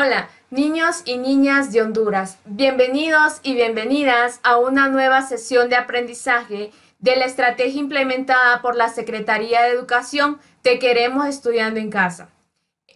Hola, niños y niñas de Honduras, bienvenidos y bienvenidas a una nueva sesión de aprendizaje de la estrategia implementada por la Secretaría de Educación Te Queremos Estudiando en Casa.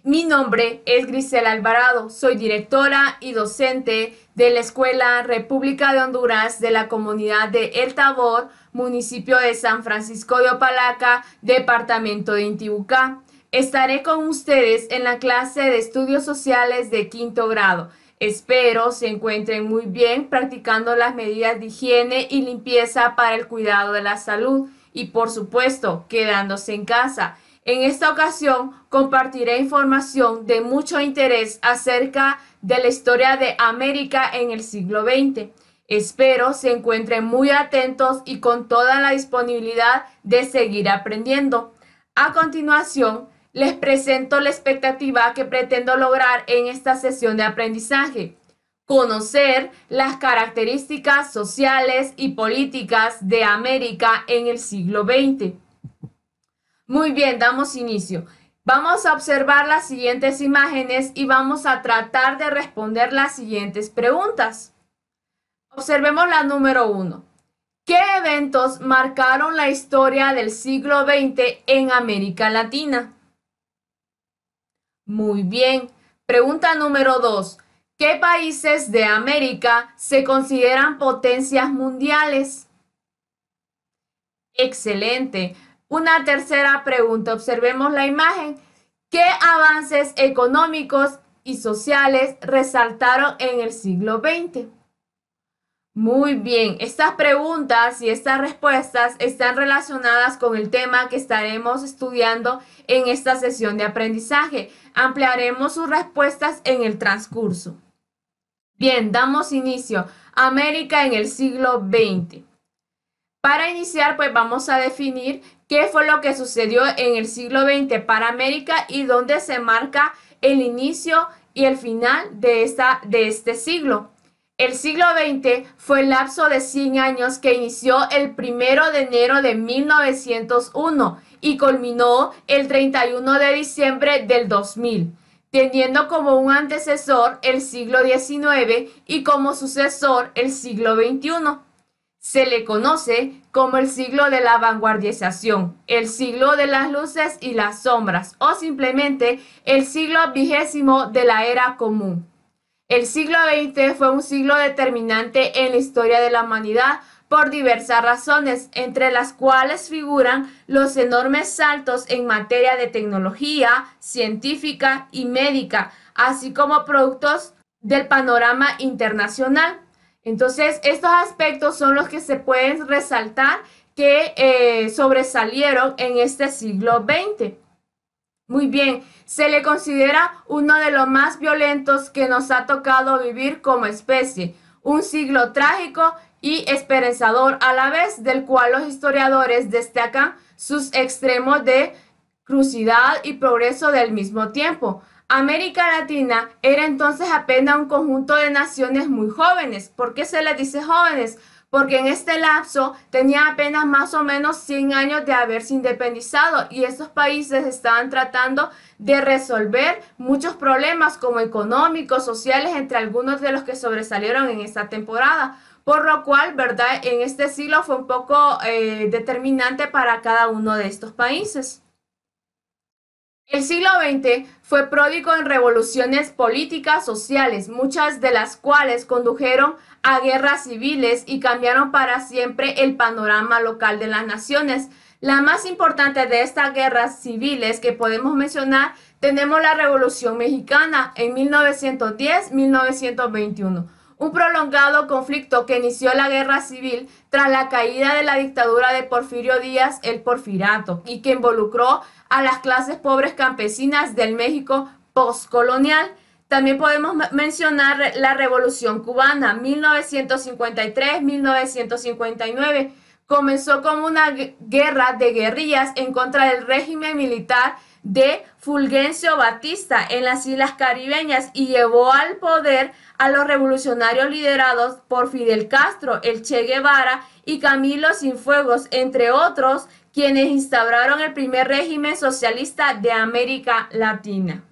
Mi nombre es Grisel Alvarado, soy directora y docente de la Escuela República de Honduras de la comunidad de El Tabor, municipio de San Francisco de Opalaca, departamento de Intibucá. Estaré con ustedes en la clase de estudios sociales de quinto grado. Espero se encuentren muy bien practicando las medidas de higiene y limpieza para el cuidado de la salud y por supuesto quedándose en casa. En esta ocasión compartiré información de mucho interés acerca de la historia de América en el siglo XX. Espero se encuentren muy atentos y con toda la disponibilidad de seguir aprendiendo. A continuación, les presento la expectativa que pretendo lograr en esta sesión de aprendizaje. Conocer las características sociales y políticas de América en el siglo XX. Muy bien, damos inicio. Vamos a observar las siguientes imágenes y vamos a tratar de responder las siguientes preguntas. Observemos la número uno. ¿Qué eventos marcaron la historia del siglo XX en América Latina? Muy bien. Pregunta número dos. ¿Qué países de América se consideran potencias mundiales? Excelente. Una tercera pregunta. Observemos la imagen. ¿Qué avances económicos y sociales resaltaron en el siglo XX? Muy bien, estas preguntas y estas respuestas están relacionadas con el tema que estaremos estudiando en esta sesión de aprendizaje. Ampliaremos sus respuestas en el transcurso. Bien, damos inicio. América en el siglo XX. Para iniciar, pues vamos a definir qué fue lo que sucedió en el siglo XX para América y dónde se marca el inicio y el final de, de este siglo. El siglo XX fue el lapso de 100 años que inició el 1 de enero de 1901 y culminó el 31 de diciembre del 2000, teniendo como un antecesor el siglo XIX y como sucesor el siglo XXI. Se le conoce como el siglo de la vanguardización, el siglo de las luces y las sombras o simplemente el siglo vigésimo de la era común. El siglo XX fue un siglo determinante en la historia de la humanidad por diversas razones, entre las cuales figuran los enormes saltos en materia de tecnología, científica y médica, así como productos del panorama internacional. Entonces, estos aspectos son los que se pueden resaltar que eh, sobresalieron en este siglo XX. Muy bien, se le considera uno de los más violentos que nos ha tocado vivir como especie, un siglo trágico y esperanzador a la vez, del cual los historiadores destacan sus extremos de crucidad y progreso del mismo tiempo. América Latina era entonces apenas un conjunto de naciones muy jóvenes. ¿Por qué se les dice jóvenes? porque en este lapso tenía apenas más o menos 100 años de haberse independizado y estos países estaban tratando de resolver muchos problemas como económicos, sociales, entre algunos de los que sobresalieron en esta temporada. Por lo cual, ¿verdad? En este siglo fue un poco eh, determinante para cada uno de estos países. El siglo XX fue pródigo en revoluciones políticas, sociales, muchas de las cuales condujeron a guerras civiles y cambiaron para siempre el panorama local de las naciones. La más importante de estas guerras civiles que podemos mencionar tenemos la Revolución Mexicana en 1910-1921 un prolongado conflicto que inició la guerra civil tras la caída de la dictadura de Porfirio Díaz, el Porfirato, y que involucró a las clases pobres campesinas del México postcolonial. También podemos mencionar la Revolución Cubana, 1953-1959. Comenzó como una guerra de guerrillas en contra del régimen militar de Fulgencio Batista en las Islas Caribeñas y llevó al poder a los revolucionarios liderados por Fidel Castro, el Che Guevara y Camilo Sinfuegos, entre otros, quienes instauraron el primer régimen socialista de América Latina.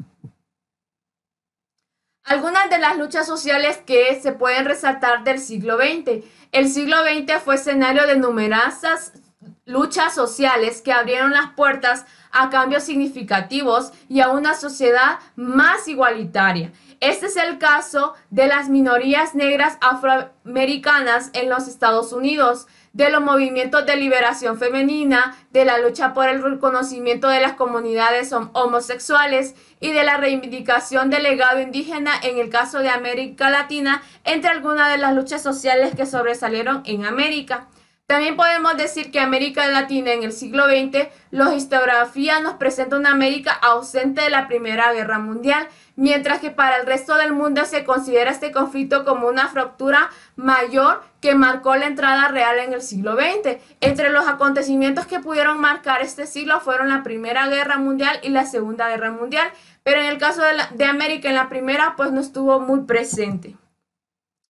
Algunas de las luchas sociales que se pueden resaltar del siglo XX. El siglo XX fue escenario de numerosas luchas sociales que abrieron las puertas a cambios significativos y a una sociedad más igualitaria. Este es el caso de las minorías negras afroamericanas en los Estados Unidos, de los movimientos de liberación femenina, de la lucha por el reconocimiento de las comunidades homosexuales y de la reivindicación del legado indígena en el caso de América Latina, entre algunas de las luchas sociales que sobresalieron en América. También podemos decir que América Latina en el siglo XX, la historiografía nos presenta una América ausente de la Primera Guerra Mundial, mientras que para el resto del mundo se considera este conflicto como una fractura mayor que marcó la entrada real en el siglo XX. Entre los acontecimientos que pudieron marcar este siglo fueron la Primera Guerra Mundial y la Segunda Guerra Mundial, pero en el caso de, América en la primera pues no estuvo muy presente.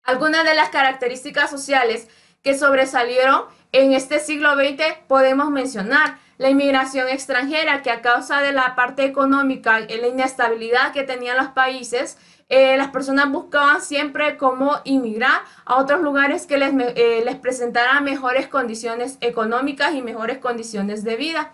Algunas de las características sociales que sobresalieron en este siglo XX podemos mencionar la inmigración extranjera que a causa de la parte económica, y la inestabilidad que tenían los países, eh, las personas buscaban siempre cómo inmigrar a otros lugares que les, eh, les presentaran mejores condiciones económicas y mejores condiciones de vida.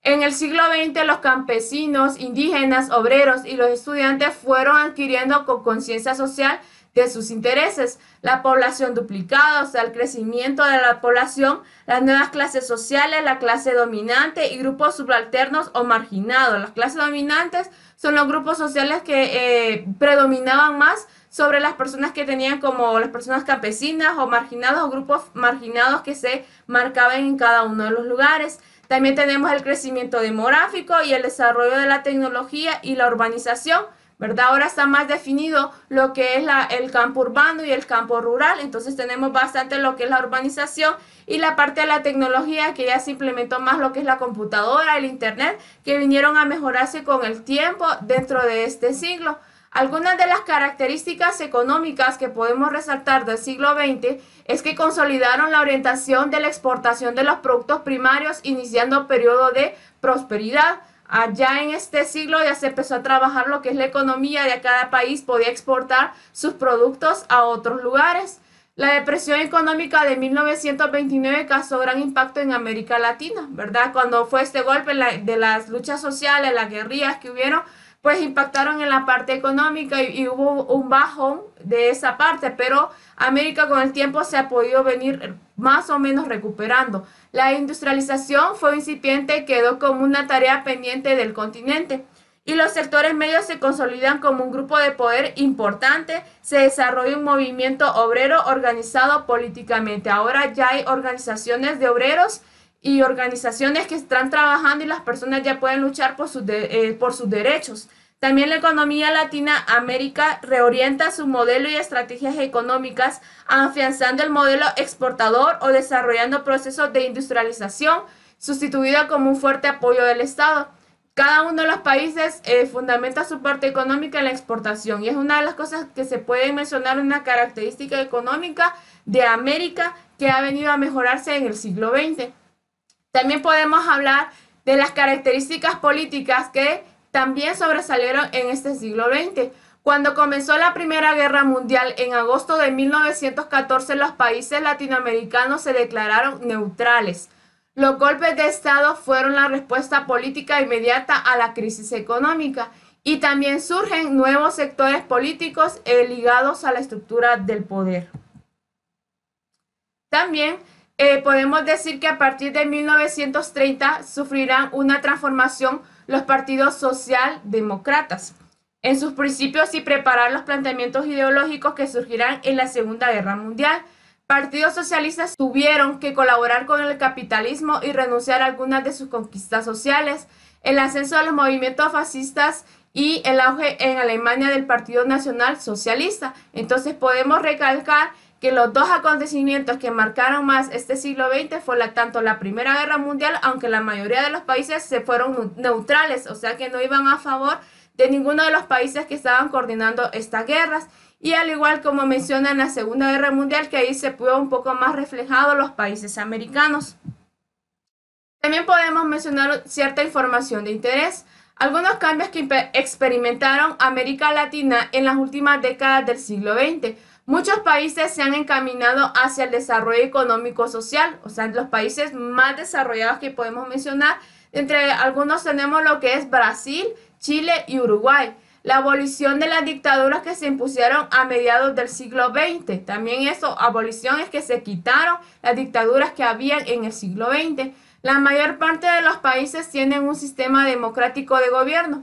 En el siglo XX los campesinos, indígenas, obreros y los estudiantes fueron adquiriendo con conciencia social de sus intereses, la población duplicada, o sea, el crecimiento de la población, las nuevas clases sociales, la clase dominante y grupos subalternos o marginados. Las clases dominantes son los grupos sociales que eh, predominaban más sobre las personas que tenían como las personas campesinas o marginados o grupos marginados que se marcaban en cada uno de los lugares. También tenemos el crecimiento demográfico y el desarrollo de la tecnología y la urbanización ¿verdad? Ahora está más definido lo que es el campo urbano y el campo rural, entonces tenemos bastante lo que es la urbanización y la parte de la tecnología que ya se implementó más lo que es la computadora, el internet, que vinieron a mejorarse con el tiempo dentro de este siglo. Algunas de las características económicas que podemos resaltar del siglo XX es que consolidaron la orientación de la exportación de los productos primarios iniciando un periodo de prosperidad. Allá en este siglo ya se empezó a trabajar lo que es la economía de cada país, podía exportar sus productos a otros lugares. La depresión económica de 1929 causó gran impacto en América Latina, ¿verdad? Cuando fue este golpe de las luchas sociales, las guerrillas que hubieron, pues impactaron en la parte económica y, hubo un bajón de esa parte, pero América con el tiempo se ha podido venir más o menos recuperando. La industrialización fue incipiente y quedó como una tarea pendiente del continente. Y los sectores medios se consolidan como un grupo de poder importante, se desarrolla un movimiento obrero organizado políticamente. Ahora ya hay organizaciones de obreros y organizaciones que están trabajando y las personas ya pueden luchar por sus, eh, por sus derechos. También la economía latina América reorienta su modelo y estrategias económicas, afianzando el modelo exportador o desarrollando procesos de industrialización, sustituida como un fuerte apoyo del Estado. Cada uno de los países eh, fundamenta su parte económica en la exportación y es una de las cosas que se puede mencionar una característica económica de América que ha venido a mejorarse en el siglo XX. También podemos hablar de las características políticas que también sobresalieron en este siglo XX. Cuando comenzó la Primera Guerra Mundial en agosto de 1914, los países latinoamericanos se declararon neutrales. Los golpes de Estado fueron la respuesta política inmediata a la crisis económica y también surgen nuevos sectores políticos ligados a la estructura del poder. También eh, podemos decir que a partir de 1930 sufrirán una transformación los partidos socialdemócratas en sus principios y preparar los planteamientos ideológicos que surgirán en la Segunda Guerra Mundial. Partidos socialistas tuvieron que colaborar con el capitalismo y renunciar a algunas de sus conquistas sociales. El ascenso de los movimientos fascistas y el auge en Alemania del Partido Nacional Socialista. Entonces podemos recalcar que los dos acontecimientos que marcaron más este siglo XX fue la, tanto la Primera Guerra Mundial, aunque la mayoría de los países se fueron neutrales, o sea que no iban a favor de ninguno de los países que estaban coordinando estas guerras. Y al igual como menciona en la Segunda Guerra Mundial, que ahí se pudo un poco más reflejado los países americanos. También podemos mencionar cierta información de interés. Algunos cambios que experimentaron América Latina en las últimas décadas del siglo XX. Muchos países se han encaminado hacia el desarrollo económico-social, o sea, los países más desarrollados que podemos mencionar. Entre algunos tenemos lo que es Brasil, Chile y Uruguay. La abolición de las dictaduras que se impusieron a mediados del siglo XX. También eso, aboliciones que se quitaron las dictaduras que habían en el siglo XX la mayor parte de los países tienen un sistema democrático de gobierno,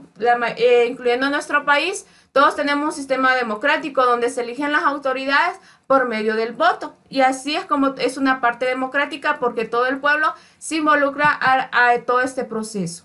eh, incluyendo nuestro país. Todos tenemos un sistema democrático donde se eligen las autoridades por medio del voto. Y así es como es una parte democrática porque todo el pueblo se involucra a todo este proceso.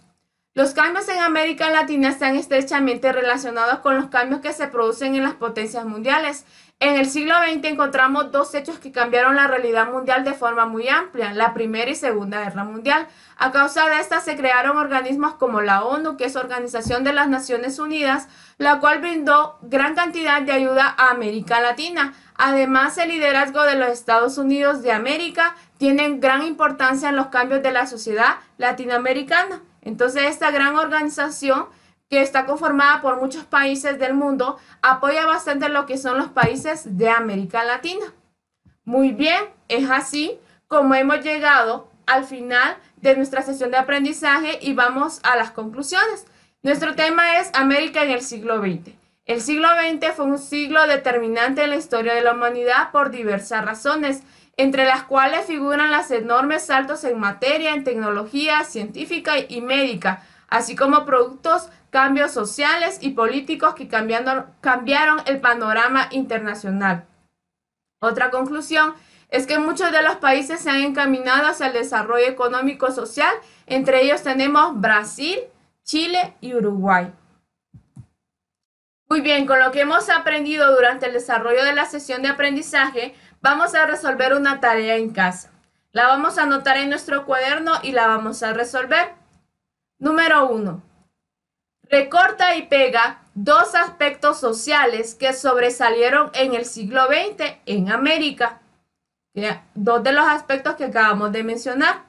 Los cambios en América Latina están estrechamente relacionados con los cambios que se producen en las potencias mundiales. En el siglo XX encontramos dos hechos que cambiaron la realidad mundial de forma muy amplia, la Primera y Segunda Guerra Mundial. A causa de esta se crearon organismos como la ONU, que es Organización de las Naciones Unidas, la cual brindó gran cantidad de ayuda a América Latina. Además, el liderazgo de los Estados Unidos de América tiene gran importancia en los cambios de la sociedad latinoamericana. Entonces, esta gran organización que está conformada por muchos países del mundo, apoya bastante lo que son los países de América Latina. Muy bien, es así como hemos llegado al final de nuestra sesión de aprendizaje y vamos a las conclusiones. Nuestro tema es América en el siglo XX. El siglo XX fue un siglo determinante en la historia de la humanidad por diversas razones entre las cuales figuran los enormes saltos en materia, en tecnología científica y médica, así como productos, cambios sociales y políticos que cambiaron el panorama internacional. Otra conclusión es que muchos de los países se han encaminado hacia el desarrollo económico-social, entre ellos tenemos Brasil, Chile y Uruguay. Muy bien, con lo que hemos aprendido durante el desarrollo de la sesión de aprendizaje, Vamos a resolver una tarea en casa. La vamos a anotar en nuestro cuaderno y la vamos a resolver. Número uno. Recorta y pega dos aspectos sociales que sobresalieron en el siglo XX en América. Dos de los aspectos que acabamos de mencionar.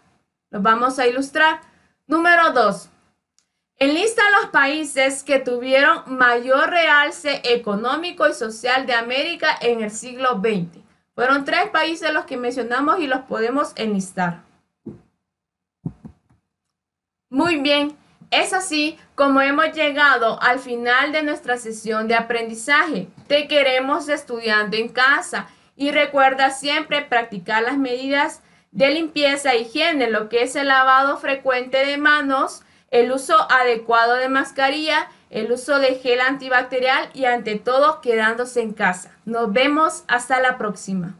Los vamos a ilustrar. Número dos. Enlista los países que tuvieron mayor realce económico y social de América en el siglo XX. Fueron tres países los que mencionamos y los podemos enlistar. Muy bien, es así como hemos llegado al final de nuestra sesión de aprendizaje. Te queremos estudiando en casa y recuerda siempre practicar las medidas de limpieza e higiene, lo que es el lavado frecuente de manos, el uso adecuado de mascarilla el uso de gel antibacterial y ante todo quedándose en casa. Nos vemos hasta la próxima.